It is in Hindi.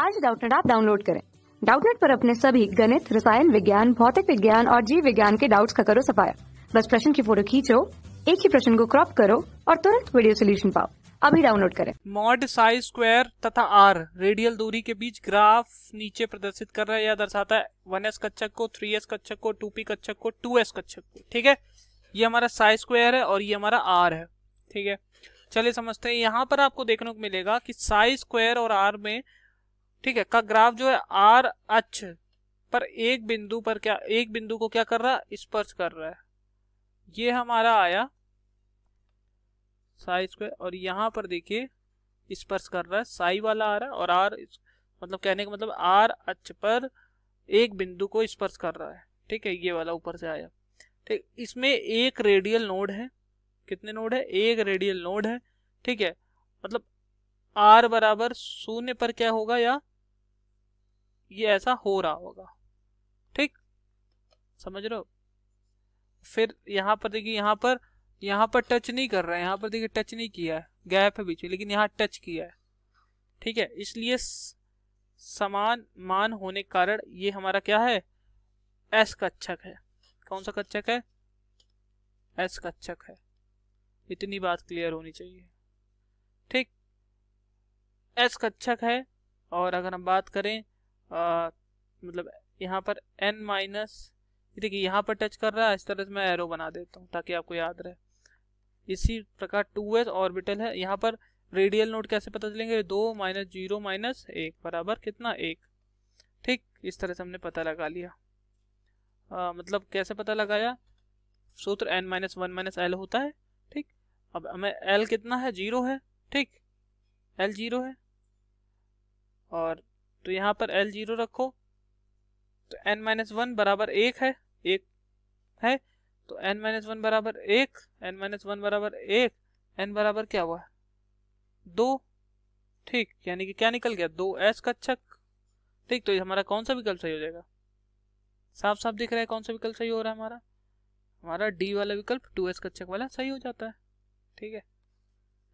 आज डाउटनेट आप डाउनलोड करें डाउटनेट पर अपने सभी गणित रसायन विज्ञान भौतिक विज्ञान और जीव विज्ञान के डाउट्स का करो सफाया बस प्रश्न की फोटो खींचो एक ही प्रश्न को क्रॉप करो और तुरंत वीडियो सोल्यूशन पाओ अभी डाउनलोड करें मॉड साइज स्क्वायर तथा आर रेडियल दूरी के बीच ग्राफ नीचे प्रदर्शित कर रहा है या दर्शाता है वन एस को थ्री एस को टू पी को टू एस को ठीक है ये हमारा साइज स्क्वायर है और ये हमारा आर है ठीक है चलिए समझते हैं यहाँ पर आपको देखने को मिलेगा कि साइज स्क्वायर और आर में ठीक है का ग्राफ जो है आर एच पर एक बिंदु पर क्या एक बिंदु को क्या कर रहा है स्पर्श कर रहा है ये हमारा आया साई स्क्वायर और यहां पर देखिए स्पर्श कर रहा है साई वाला आ रहा है और आर मतलब कहने का मतलब आर एच पर एक बिंदु को स्पर्श कर रहा है ठीक है ये वाला ऊपर से आया ठीक इसमें एक रेडियल नोड है कितने नोड है एक रेडियल नोड है ठीक है मतलब आर बराबर शून्य पर क्या होगा या ये ऐसा हो रहा होगा ठीक समझ रहे हो फिर यहाँ पर देखिए यहाँ पर यहाँ पर टच नहीं कर रहा है यहां पर देखिए टच नहीं किया है गैप है बीच में लेकिन यहाँ टच किया है ठीक है इसलिए समान मान होने के कारण ये हमारा क्या है एस कच्छक है कौन सा कच्छक है एस कच्छक है इतनी बात क्लियर होनी चाहिए ठीक एस कक्षक अच्छा है और अगर हम बात करें आ, मतलब यहाँ पर एन माइनस देखिए यहाँ पर टच कर रहा है इस तरह से मैं एरो बना देता हूँ ताकि आपको याद रहे इसी प्रकार टू एस ऑर्बिटल है यहाँ पर रेडियल नोट कैसे पता चलेंगे दो माइनस जीरो माइनस एक बराबर कितना एक ठीक इस तरह से हमने पता लगा लिया आ, मतलब कैसे पता लगाया सूत्र N minus one minus L होता है ठीक अब हमें एल कितना है जीरो है ठीक एल जीरो है और तो यहाँ पर एल जीरो रखो तो एन माइनस वन बराबर एक है एक है तो एन माइनस वन बराबर एक एन माइनस वन बराबर एक एन बराबर क्या हुआ दो ठीक यानी कि क्या निकल गया दो एस कच्छक ठीक तो हमारा कौन सा विकल्प सही हो जाएगा साफ साफ दिख रहा है कौन सा विकल्प सही हो रहा है हमारा हमारा डी वाला विकल्प टू एस कच्छक वाला सही हो जाता है ठीक है